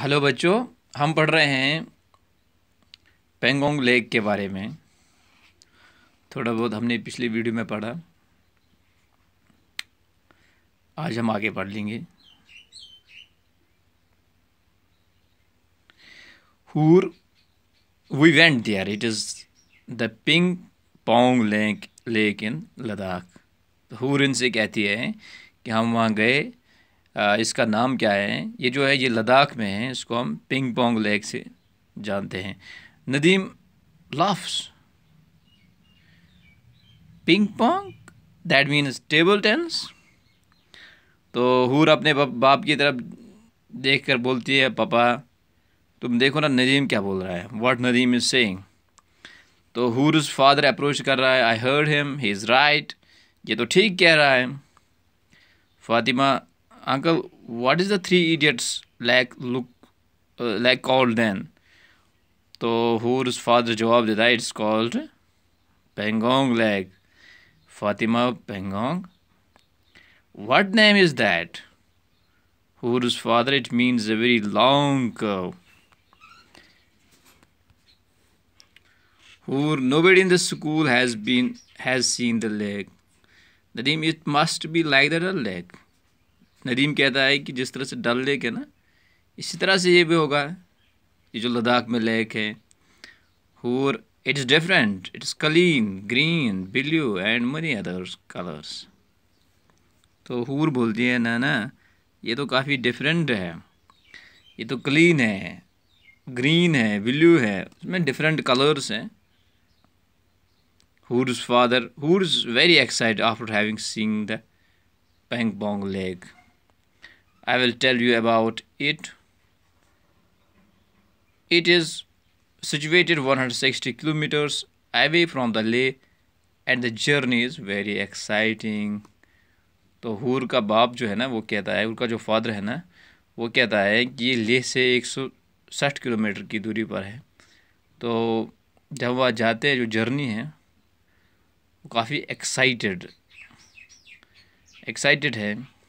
Hello बच्चों हम पढ़ रहे हैं पेंगोंग लेक के बारे में थोड़ा बहुत हमने पिछली वीडियो में पढ़ा आज हम आगे पढ़ लेंगे Hoor we went there it is the ping pong lake lake in Ladakh Hoor इनसे कहती है कि हम वहाँ गए इसका नाम क्या है ये जो है ये लद्दाख में है इसको हम पिंग पोंग लेक से जानते हैं Nadeem laughs ping pong that means table tennis तो हूर अपने बाप की तरफ देख कर बोलती है पापा तुम देखो ना नदीम क्या बोल रहा है वाट नदीम इज़ सेइंग तो हूर उस फादर अप्रोच कर रहा है I heard him he is right ये तो ठीक कह रहा है Fatima uncle what is the three idiots like look uh, like called then So who's father job देता है It's called Pangong leg. Fatima Pangong what name is that Who's father it means a very long curve nobody in the school has been has seen the leg the name it must be like that a leg Nadeem कहता है कि जिस तरह से डल lake है ना इसी तरह से ये भी होगा ये जो लद्दाख में लेक है Hoor it is different it is clean, green blue and many other colours तो हूर बोलती है ना ना ये तो काफ़ी डिफरेंट है ये तो क्लीन है ग्रीन है ब्ल्यू है उसमें डिफरेंट कलर्स हैं Hoor's father Hoor's very excite after having seen the pang pong lake I will tell you about it. It is situated 160 kilometers away from the Leh and the journey is very exciting तो हूर का बाप जो है ना वो कहता है उनका जो फादर है ना वो कहता है कि ये लेह से एक सौ साठ किलोमीटर की दूरी पर है तो जब वह जाते हैं जो जर्नी है वो काफ़ी एक्साइटेड एक्साइटेड है